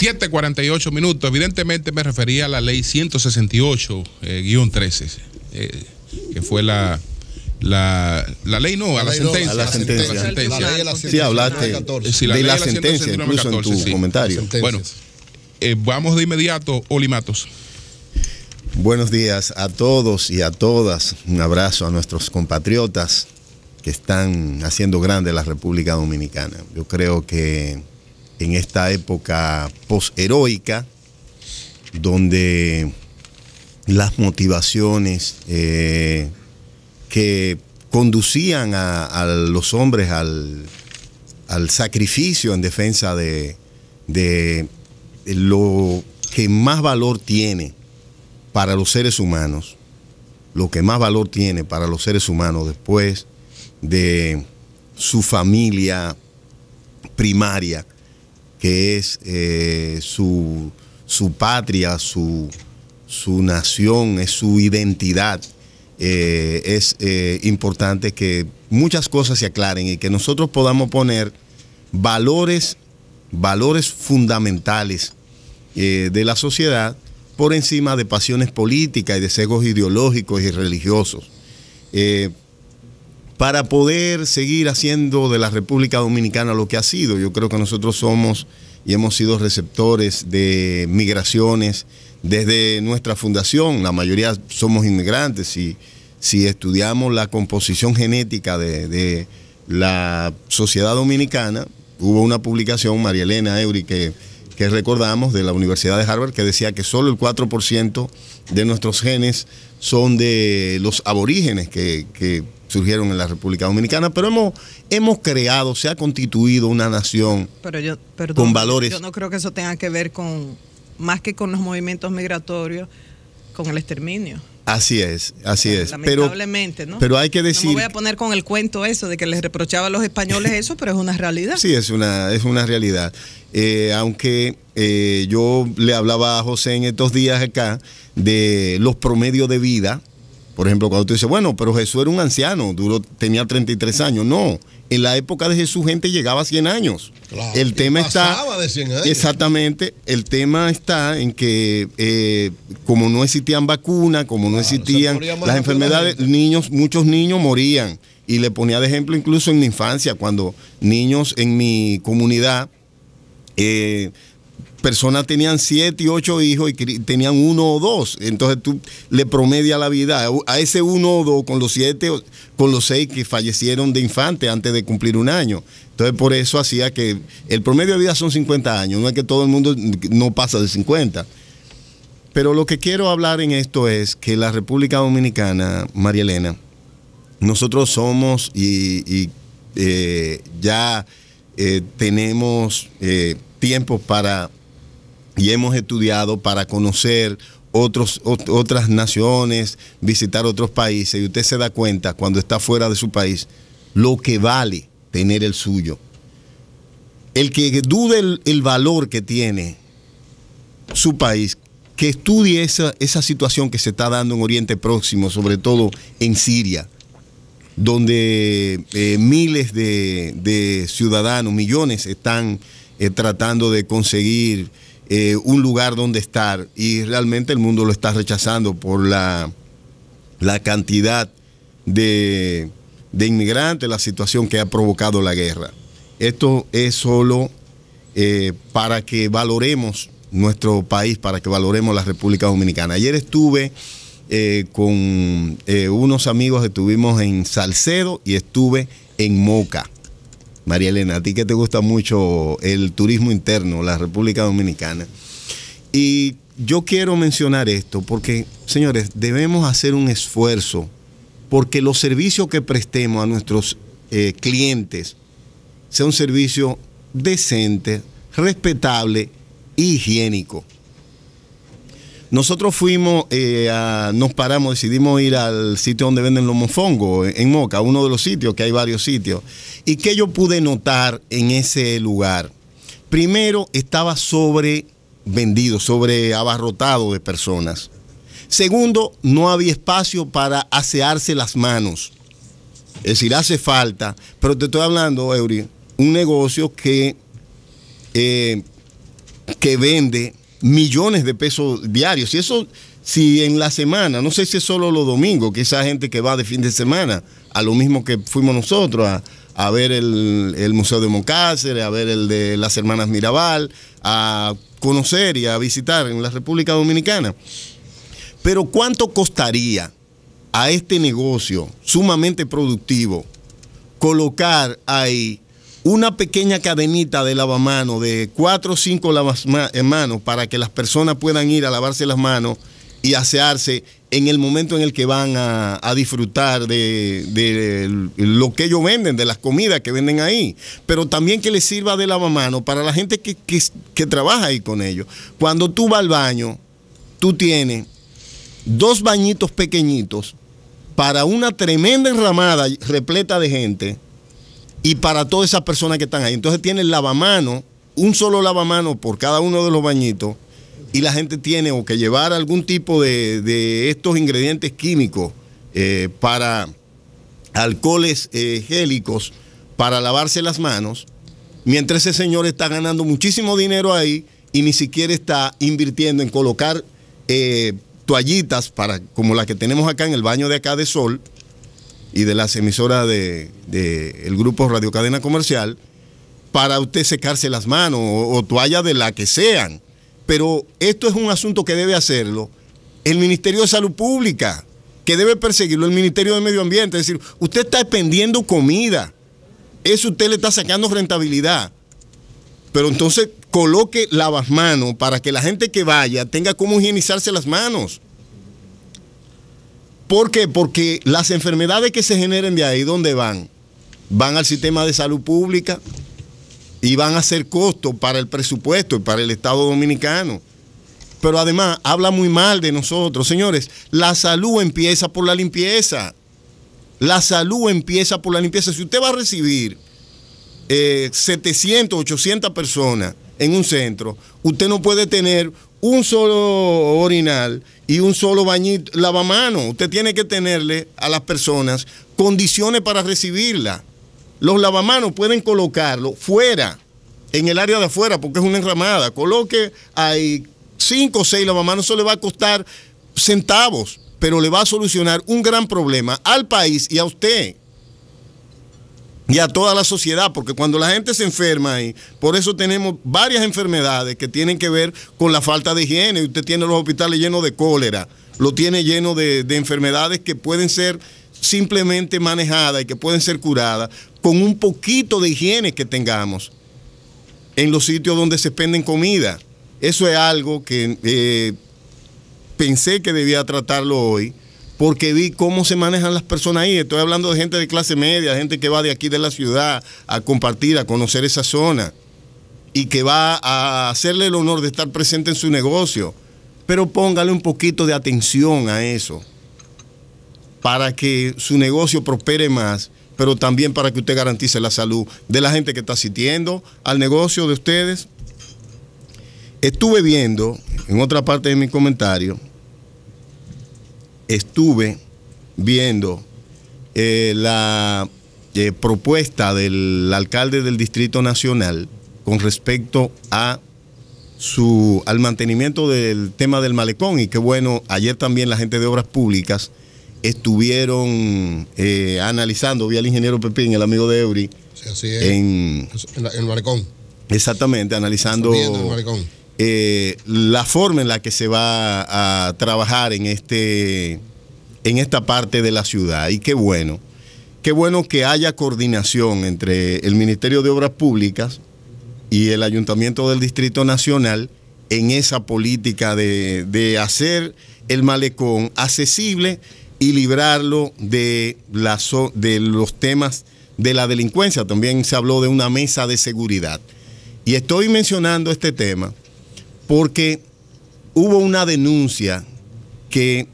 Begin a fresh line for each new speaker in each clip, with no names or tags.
7.48 minutos. Evidentemente me refería a la ley 168-13, eh, eh, que fue la, la, la, ley no, a la, sentencia. a la sentencia. La Sí, hablaste de la, sentencia, incluso en tu comentario. Bueno, eh, vamos de inmediato, Olimatos. Buenos días a todos y a todas. Un abrazo a nuestros compatriotas que están haciendo grande la República Dominicana. Yo creo que en esta época posheroica, donde las motivaciones eh, que conducían a, los hombres al, sacrificio en defensa de, de lo que más valor tiene para los seres humanos, lo que más valor tiene para los seres humanos después de su familia primaria, que es eh, su, patria, su, nación, es su identidad. Eh, es eh, importante que muchas cosas se aclaren y que nosotros podamos poner valores, valores fundamentales de la sociedad por encima de pasiones políticas y de sesgos ideológicos y religiosos para poder seguir haciendo de la República Dominicana lo que ha sido. Yo creo que nosotros somos y hemos sido receptores de migraciones desde nuestra fundación. La mayoría somos inmigrantes y si estudiamos la composición genética de, la sociedad dominicana, hubo una publicación, María Elena Eury, que, recordamos de la Universidad de Harvard, que decía que solo el 4% de nuestros genes son de los aborígenes que surgieron en la República Dominicana, pero hemos, hemos creado, se ha constituido una nación con valores. Yo no creo que eso tenga que ver con, más que con los movimientos migratorios, con el exterminio. Así es, así es. Lamentablemente, ¿no? Pero hay que decir. No me voy a poner con el cuento eso de que les reprochaba a los españoles eso, pero es una realidad. Sí, es una, es una realidad. Eh, aunque eh, yo le hablaba a José en estos días acá de los promedios de vida por ejemplo, cuando tú dices, bueno, pero Jesús era un anciano, tenía 33 años. No, en la época de Jesús gente llegaba a 100 años. Claro, el tema está... De 100 años. Exactamente, el tema está en que eh, como no existían vacunas, como no existían las enfermedades, niños, muchos niños morían. Y le ponía de ejemplo incluso en mi infancia, cuando niños en mi comunidad... Eh, personas tenían siete y ocho hijos y tenían uno o dos. Entonces tú le promedia la vida a ese uno o dos con los siete, con los seis que fallecieron de infante antes de cumplir un año. Entonces por eso hacía que el promedio de vida son 50 años. No es que todo el mundo no pasa de 50. Pero lo que quiero hablar en esto es que la República Dominicana, María Elena, nosotros somos y, eh, ya eh, tenemos... Eh, Tiempo para, y hemos estudiado para conocer otros, otras naciones, visitar otros países, y usted se da cuenta cuando está fuera de su país lo que vale tener el suyo. El que dude el, valor que tiene su país, que estudie esa, situación que se está dando en Oriente Próximo, sobre todo en Siria, donde eh, miles de ciudadanos, millones, están eh, tratando de conseguir eh, un lugar donde estar y realmente el mundo lo está rechazando por la, la cantidad de, inmigrantes, la situación que ha provocado la guerra. Esto es solo eh, para que valoremos nuestro país, para que valoremos la República Dominicana. Ayer estuve con unos amigos, estuvimos en Salcedo y estuve en Moca. María Elena, a ti que te gusta mucho el turismo interno, la República Dominicana. Y yo quiero mencionar esto porque, señores, debemos hacer un esfuerzo porque los servicios que prestemos a nuestros eh, clientes sea un servicio decente, respetable e higiénico. Nosotros fuimos, eh, nos paramos, decidimos ir al sitio donde venden los mofongos, en, Moca, uno de los sitios, que hay varios sitios. ¿Y qué yo pude notar en ese lugar? Primero, estaba sobre vendido, sobre abarrotado de personas. Segundo, no había espacio para asearse las manos. Es decir, hace falta. Pero te estoy hablando, Eury, un negocio que, eh, que vende millones de pesos diarios. Y eso, si en la semana, no sé si es solo los domingos, que esa gente que va de fin de semana, a lo mismo que fuimos nosotros, a, ver el, Museo de Moncácer, a ver el de las Hermanas Mirabal, a conocer y a visitar en la República Dominicana. Pero ¿cuánto costaría a este negocio sumamente productivo colocar ahí una pequeña cadenita de lavamanos, de cuatro o cinco lavamanos, eh, para que las personas puedan ir a lavarse las manos y asearse en el momento en el que van a, disfrutar de, lo que ellos venden, de las comidas que venden ahí, pero también que les sirva de lavamanos para la gente que, que trabaja ahí con ellos. Cuando tú vas al baño, tú tienes dos bañitos pequeñitos para una tremenda enramada repleta de gente y para todas esas personas que están ahí. Entonces tiene lavamanos, lavamano, un solo lavamano por cada uno de los bañitos y la gente tiene o que llevar algún tipo de, estos ingredientes químicos eh, para alcoholes eh, gélicos para lavarse las manos, mientras ese señor está ganando muchísimo dinero ahí y ni siquiera está invirtiendo en colocar eh, toallitas para, como las que tenemos acá en el baño de acá de Sol, y de las emisoras del grupo Radio Cadena Comercial para usted secarse las manos o, toalla de la que sean. Pero esto es un asunto que debe hacerlo el Ministerio de Salud Pública, que debe perseguirlo el Ministerio de Medio Ambiente. Es decir, usted está expendiendo comida, eso usted le está sacando rentabilidad. Pero entonces coloque lavas manos para que la gente que vaya tenga cómo higienizarse las manos. ¿Por qué? Porque las enfermedades que se generen de ahí, ¿dónde van? Van al sistema de salud pública y van a ser costo para el presupuesto y para el Estado dominicano. Pero además habla muy mal de nosotros. Señores, la salud empieza por la limpieza. La salud empieza por la limpieza. Si usted va a recibir 700, eh, 800 personas en un centro, usted no puede tener un solo orinal y un solo bañito, lavamano. Usted tiene que tenerle a las personas condiciones para recibirla. Los lavamanos pueden colocarlo fuera, en el área de afuera, porque es una enramada. Coloque ahí cinco o seis lavamanos, eso le va a costar centavos, pero le va a solucionar un gran problema al país y a usted y a toda la sociedad, porque cuando la gente se enferma ahí, por eso tenemos varias enfermedades que tienen que ver con la falta de higiene. Usted tiene los hospitales llenos de cólera, lo tiene lleno de, enfermedades que pueden ser simplemente manejadas y que pueden ser curadas con un poquito de higiene que tengamos en los sitios donde se expenden comida. Eso es algo que eh, pensé que debía tratarlo hoy porque vi cómo se manejan las personas ahí. Estoy hablando de gente de clase media, gente que va de aquí de la ciudad a compartir, a conocer esa zona y que va a hacerle el honor de estar presente en su negocio. Pero póngale un poquito de atención a eso para que su negocio prospere más, pero también para que usted garantice la salud de la gente que está asistiendo al negocio de ustedes. Estuve viendo en otra parte de mi comentario estuve viendo eh, la eh, propuesta del alcalde del Distrito Nacional con respecto a su, al mantenimiento del tema del malecón y qué bueno, ayer también la gente de Obras Públicas estuvieron eh, analizando, vi al ingeniero Pepín, el amigo de Eury, en, en, el malecón. Exactamente, analizando eh, la forma en la que se va a trabajar en, este, en esta parte de la ciudad. Y qué bueno, qué bueno que haya coordinación entre el Ministerio de Obras Públicas y el Ayuntamiento del Distrito Nacional en esa política de, hacer el malecón accesible y librarlo de, de los temas de la delincuencia. También se habló de una mesa de seguridad. Y estoy mencionando este tema porque hubo una denuncia que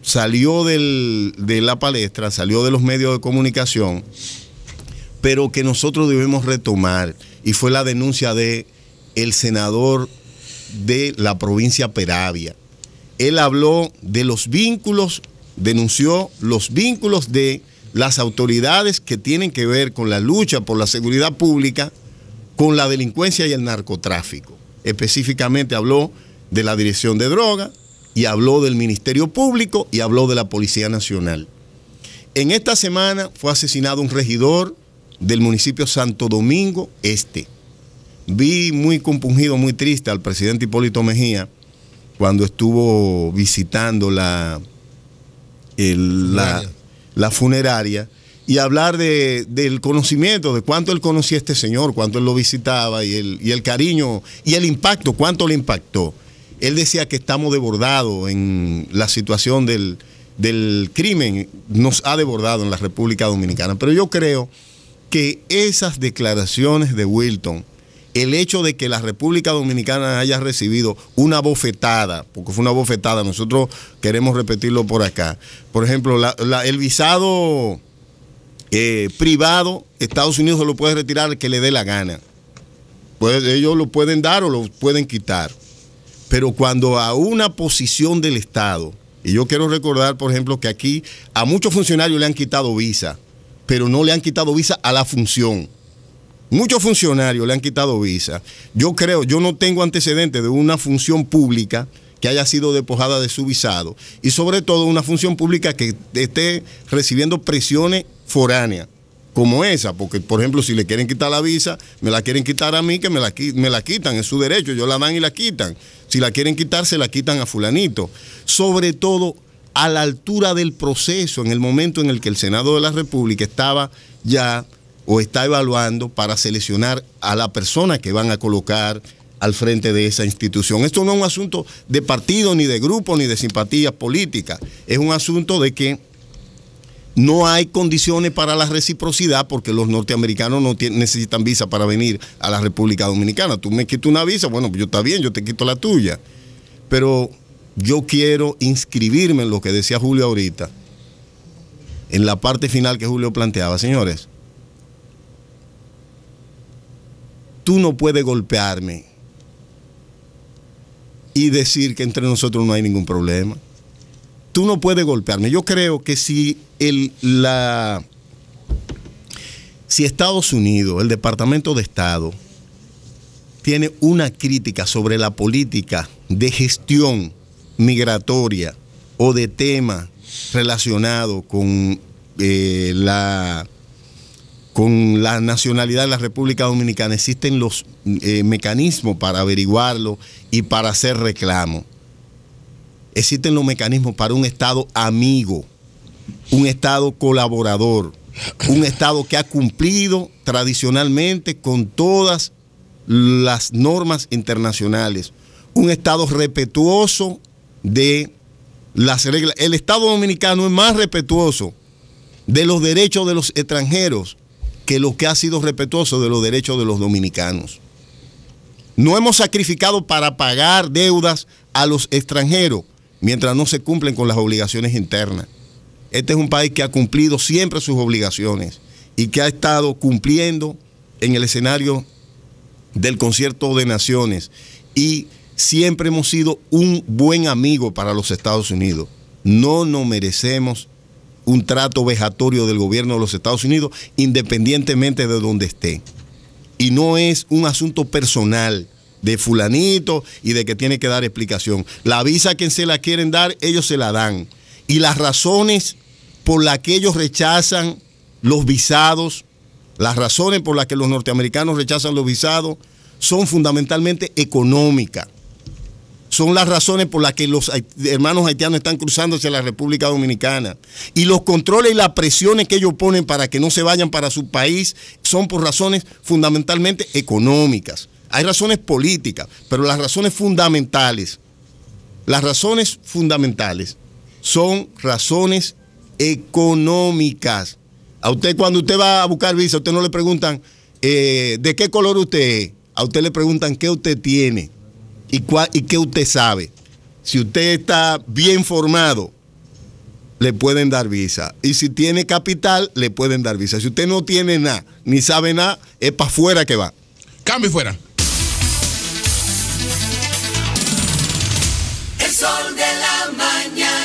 salió de la palestra, salió de los medios de comunicación, pero que nosotros debemos retomar, y fue la denuncia de el senador de la provincia Peravia. Él habló de los vínculos, denunció los vínculos de las autoridades que tienen que ver con la lucha por la seguridad pública, con la delincuencia y el narcotráfico específicamente habló de la Dirección de Drogas y habló del Ministerio Público y habló de la Policía Nacional. En esta semana fue asesinado un regidor del municipio Santo Domingo Este. Vi muy compungido, muy triste al presidente Hipólito Mejía cuando estuvo visitando la, la funeraria y hablar de, del conocimiento, de cuánto él conocía a este señor, cuánto él lo visitaba y el, el cariño y el impacto, cuánto le impactó. Él decía que estamos debordados en la situación del, crimen, nos ha debordado en la República Dominicana. Pero yo creo que esas declaraciones de Wilton, el hecho de que la República Dominicana haya recibido una bofetada, porque fue una bofetada, nosotros queremos repetirlo por acá. Por ejemplo, el visado eh, privado, Estados Unidos se lo puede retirar el que le dé la gana. Pues ellos lo pueden dar o lo pueden quitar. Pero cuando a una posición del Estado, y yo quiero recordar, por ejemplo, que aquí a muchos funcionarios le han quitado visa, pero no le han quitado visa a la función. Muchos funcionarios le han quitado visa. Yo creo, yo no tengo antecedentes de una función pública que haya sido despojada de su visado y sobre todo una función pública que esté recibiendo presiones foráneas como esa, porque por ejemplo si le quieren quitar la visa, me la quieren quitar a mí, que me la, me la quitan, es su derecho, yo la dan y la quitan. Si la quieren quitar, se la quitan a fulanito. Sobre todo a la altura del proceso, en el momento en el que el Senado de la República estaba ya o está evaluando para seleccionar a la persona que van a colocar al frente de esa institución. Esto no es un asunto de partido, ni de grupo, ni de simpatías políticas. Es un asunto de que no hay condiciones para la reciprocidad porque los norteamericanos no necesitan visa para venir a la República Dominicana. Tú me quitas una visa, bueno, yo está bien, yo te quito la tuya. Pero yo quiero inscribirme en lo que decía Julio ahorita, en la parte final que Julio planteaba. Señores, tú no puedes golpearme y decir que entre nosotros no hay ningún problema. Tú no puedes golpearme. Yo creo que si el, la, si Estados Unidos, el Departamento de Estado, tiene una crítica sobre la política de gestión migratoria o de tema relacionado con eh, la con la nacionalidad de la República Dominicana, existen los eh, mecanismos para averiguarlo y para hacer reclamo. Existen los mecanismos para un Estado amigo, un Estado colaborador, un Estado que ha cumplido tradicionalmente con todas las normas internacionales, un Estado respetuoso de las reglas. El Estado dominicano es más respetuoso de los derechos de los extranjeros que lo que ha sido respetuoso de los derechos de los dominicanos. No hemos sacrificado para pagar deudas a los extranjeros mientras no se cumplen con las obligaciones internas. Este es un país que ha cumplido siempre sus obligaciones y que ha estado cumpliendo en el escenario del concierto de naciones y siempre hemos sido un buen amigo para los Estados Unidos. No nos merecemos un trato vejatorio del gobierno de los Estados Unidos, independientemente de donde esté. Y no es un asunto personal de fulanito y de que tiene que dar explicación. La visa a quien se la quieren dar, ellos se la dan. Y las razones por las que ellos rechazan los visados, las razones por las que los norteamericanos rechazan los visados, son fundamentalmente económicas son las razones por las que los hermanos haitianos están cruzando hacia la República Dominicana. Y los controles y las presiones que ellos ponen para que no se vayan para su país son por razones fundamentalmente económicas. Hay razones políticas, pero las razones fundamentales, las razones fundamentales son razones económicas. A usted cuando usted va a buscar visa, a usted no le preguntan eh, de qué color usted es, a usted le preguntan qué usted tiene. ¿Y, ¿Y qué usted sabe? Si usted está bien formado, le pueden dar visa. Y si tiene capital, le pueden dar visa. Si usted no tiene nada, ni sabe nada, es para afuera que va. Cambio fuera.